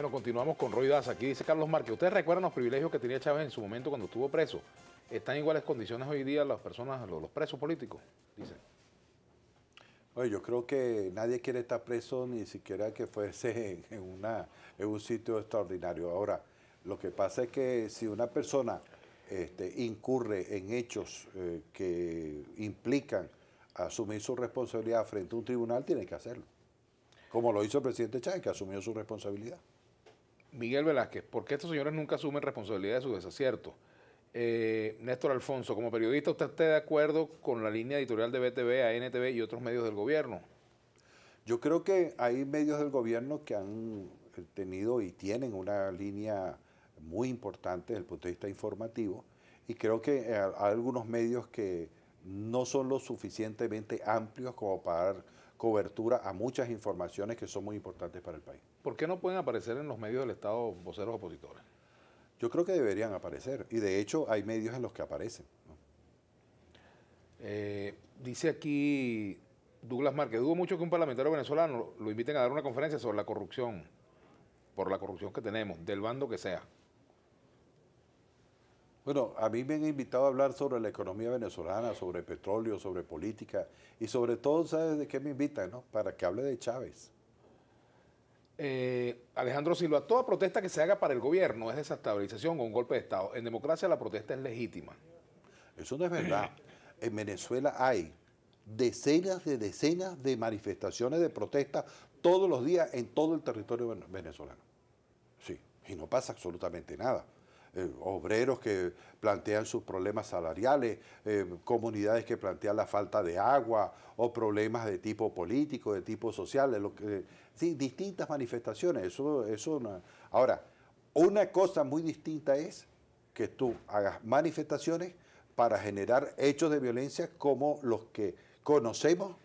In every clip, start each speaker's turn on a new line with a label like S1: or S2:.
S1: Bueno, continuamos con Roy Daza. Aquí dice Carlos Márquez. ¿Ustedes recuerdan los privilegios que tenía Chávez en su momento cuando estuvo preso? ¿Están en iguales condiciones hoy día las personas, los, presos políticos?
S2: Dice. yo creo que nadie quiere estar preso ni siquiera que fuese en, una, un sitio extraordinario. Ahora, lo que pasa es que si una persona este, incurre en hechos eh, que implican asumir su responsabilidad frente a un tribunal, tiene que hacerlo. Como lo hizo el presidente Chávez, que asumió su responsabilidad.
S1: Miguel Velázquez, ¿por qué estos señores nunca asumen responsabilidad de su desacierto? Eh, Néstor Alfonso, como periodista, ¿usted está de acuerdo con la línea editorial de BTV, ANTV y otros medios del gobierno?
S2: Yo creo que hay medios del gobierno que han eh, tenido y tienen una línea muy importante desde el punto de vista informativo y creo que hay eh, algunos medios que no son lo suficientemente amplios como para cobertura a muchas informaciones que son muy importantes para el país.
S1: ¿Por qué no pueden aparecer en los medios del Estado voceros opositores?
S2: Yo creo que deberían aparecer y de hecho hay medios en los que aparecen.
S1: Eh, dice aquí Douglas Márquez, dudo mucho que un parlamentario venezolano lo inviten a dar una conferencia sobre la corrupción, por la corrupción que tenemos, del bando que sea. Bueno, a mí me han invitado a hablar sobre la
S2: economía venezolana, sobre petróleo, sobre política y sobre todo, ¿sabes de qué me invitan?
S1: Para que hable de Chávez. Eh, Alejandro Silva, toda protesta que se haga para el gobierno es desestabilización o un golpe de Estado. En democracia la protesta es legítima. Eso no es verdad. En Venezuela hay decenas de decenas de manifestaciones
S2: de protesta todos los días en todo el territorio venezolano. Sí, y no pasa absolutamente nada. Eh, obreros que plantean sus problemas salariales, eh, comunidades que plantean la falta de agua o problemas de tipo político, de tipo social, lo que, sí, distintas manifestaciones. Eso, eso Ahora, una cosa muy distinta es que tú hagas manifestaciones para generar hechos de violencia como los que conocemos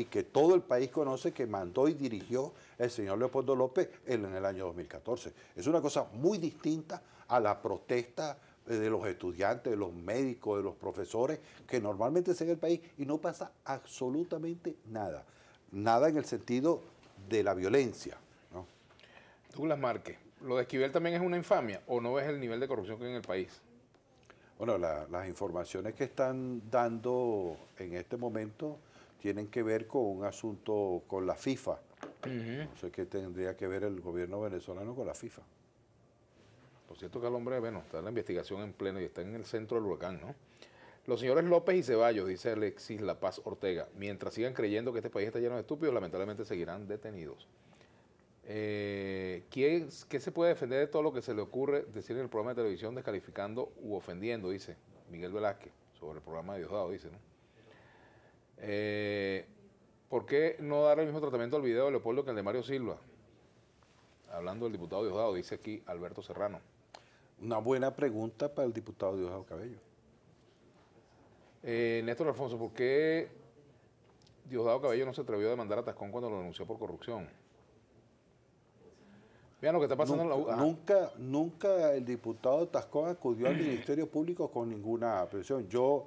S2: y que todo el país conoce que mandó y dirigió el señor Leopoldo López en, el año 2014. Es una cosa muy distinta a la protesta eh, de los estudiantes, de los médicos, de los profesores, que normalmente es en el país y no pasa absolutamente nada. Nada en el sentido de la violencia.
S1: Douglas Márquez, ¿lo de Esquivel también es una infamia o no ves el nivel de corrupción que hay en el país? Bueno, las informaciones
S2: que están dando en este momento tienen que ver con un asunto
S1: con la FIFA. No sé qué tendría que ver el gobierno venezolano con la FIFA. Por cierto que el hombre, bueno, está en la investigación en pleno y está en el centro del huracán, ¿no? Los señores López y Ceballos, dice Alexis La Paz Ortega, mientras sigan creyendo que este país está lleno de estúpidos, lamentablemente seguirán detenidos. Eh, ¿quién, ¿Qué se puede defender de todo lo que se le ocurre decir en el programa de televisión descalificando u ofendiendo? Dice Miguel Velázquez, sobre el programa de Diosdado, dice, ¿no? Eh, ¿Por qué no dar el mismo tratamiento al video de Leopoldo que al de Mario Silva? Hablando del diputado Diosdado, dice aquí Alberto Serrano. Una buena pregunta para el diputado Diosdado Cabello. Eh, Néstor Alfonso, ¿por qué Diosdado Cabello no se atrevió a demandar a Tascón cuando lo denunció por corrupción? Vean lo que está pasando nunca, en la Nunca,
S2: nunca el diputado Tascón acudió al Ministerio Público con ninguna presión. Yo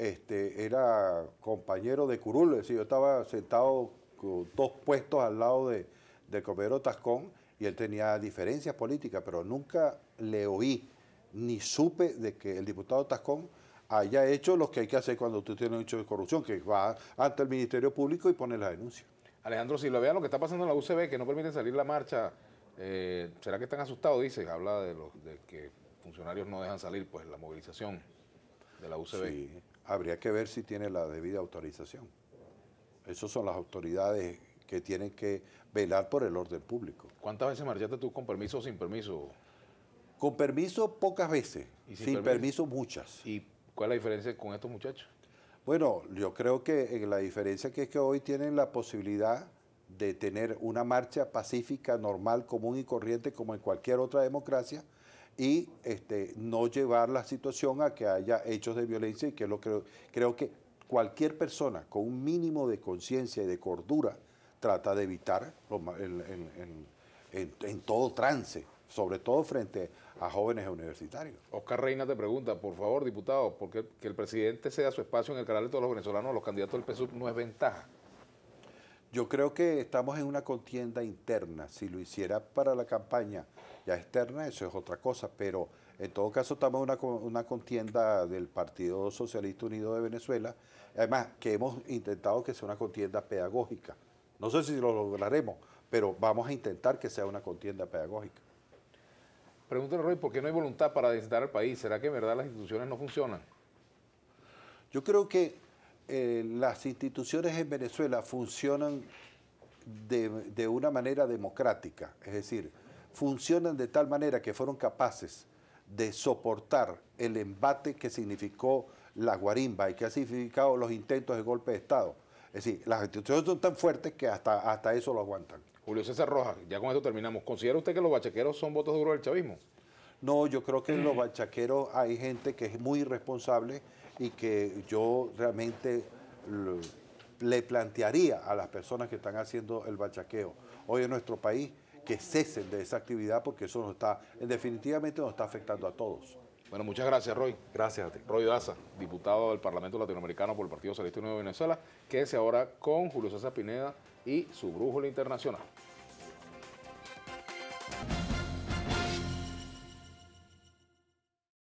S2: este, era compañero de Curul, es decir, yo estaba sentado con dos puestos al lado de, de Tascón y él tenía diferencias políticas, pero nunca le oí ni supe de que el diputado Tascón haya hecho
S1: lo que hay que hacer cuando usted tiene un hecho de corrupción, que va ante el Ministerio Público y pone la denuncia. Alejandro, si lo vean lo que está pasando en la UCB, que no permiten salir la marcha, eh, ¿será que están asustados? Dice, habla de, los, de que funcionarios no dejan salir pues la movilización de la UCB. Sí
S2: habría que ver si tiene la debida autorización. Esas son las autoridades que tienen que velar por el orden público.
S1: ¿Cuántas veces marchaste tú con permiso o sin permiso?
S2: Con permiso pocas veces, sin, permiso? muchas. ¿Y
S1: cuál es la diferencia con estos muchachos?
S2: Bueno, yo creo que eh, la diferencia que es que hoy tienen la posibilidad de tener una marcha pacífica, normal, común y corriente como en cualquier otra democracia, y este, no llevar la situación a que haya hechos de violencia y que lo creo, creo que cualquier persona con un mínimo de conciencia y de cordura trata de evitar en, todo trance, sobre todo
S1: frente a jóvenes universitarios. Oscar Reina te pregunta, por favor, diputado, porque que el presidente sea su espacio en el canal de todos los venezolanos, los candidatos del PSUV no es ventaja. Yo
S2: creo que estamos en una contienda interna. Si lo hiciera para la campaña ya externa, eso es otra cosa, pero en todo caso estamos en una, contienda del Partido Socialista Unido de Venezuela, además que hemos intentado que sea una contienda pedagógica. No sé si lo lograremos, pero vamos a intentar que sea una contienda pedagógica.
S1: Pregúntale, Roy, ¿por qué no hay voluntad para desatar al país? ¿Será que en verdad las instituciones no funcionan?
S2: Yo creo que eh, las instituciones en Venezuela funcionan de, una manera democrática, es decir, funcionan de tal manera que fueron capaces de soportar el embate que significó la guarimba y que ha significado los intentos de golpe de Estado. Es decir, las instituciones son tan fuertes que
S1: hasta, hasta eso lo aguantan. Julio César Rojas, ya con esto terminamos. ¿Considera usted que los bachaqueros son votos duros del chavismo? No, yo creo que en los bachaqueros hay gente que es muy irresponsable y
S2: que yo realmente le plantearía a las personas que están haciendo el bachaqueo. Hoy en nuestro país que cesen de esa actividad porque eso nos está,
S1: definitivamente nos está afectando a todos. Bueno, muchas gracias, Roy. Gracias a ti. Roy Daza, diputado del Parlamento Latinoamericano por el Partido Socialista Unido de Venezuela. Quédese ahora con Julio César Pineda y su brújula internacional.